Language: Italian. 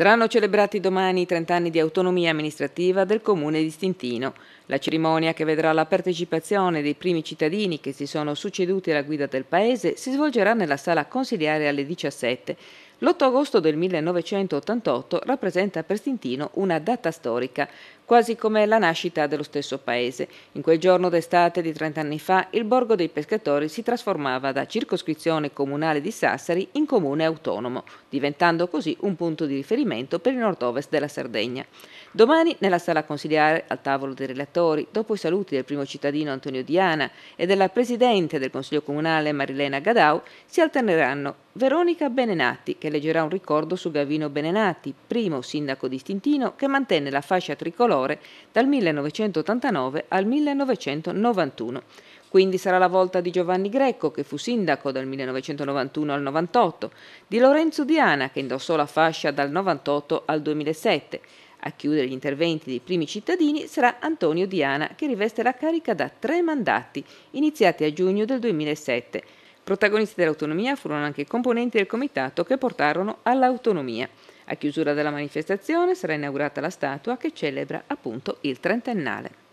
Saranno celebrati domani i 30 anni di autonomia amministrativa del comune di Stintino. La cerimonia che vedrà la partecipazione dei primi cittadini che si sono succeduti alla guida del paese si svolgerà nella sala consiliare alle 17. L'8 agosto del 1988 rappresenta per Stintino una data storica quasi come la nascita dello stesso paese. In quel giorno d'estate di 30 anni fa il borgo dei pescatori si trasformava da circoscrizione comunale di Sassari in comune autonomo, diventando così un punto di riferimento per il nord-ovest della Sardegna. Domani nella sala consigliare, al tavolo dei relatori, dopo i saluti del primo cittadino Antonio Diana e della presidente del Consiglio Comunale Marilena Gadau, si alterneranno Veronica Benenati, che leggerà un ricordo su Gavino Benenati, primo sindaco di Stintino che mantenne la fascia tricolore Tricolore dal 1989 al 1991. Quindi sarà la volta di Giovanni Greco, che fu sindaco dal 1991 al 98, di Lorenzo Diana, che indossò la fascia dal 98 al 2007. A chiudere gli interventi dei primi cittadini sarà Antonio Diana, che riveste la carica da tre mandati, iniziati a giugno del 2007. Protagonisti dell'autonomia furono anche i componenti del comitato che portarono all'autonomia. A chiusura della manifestazione sarà inaugurata la statua che celebra appunto il trentennale.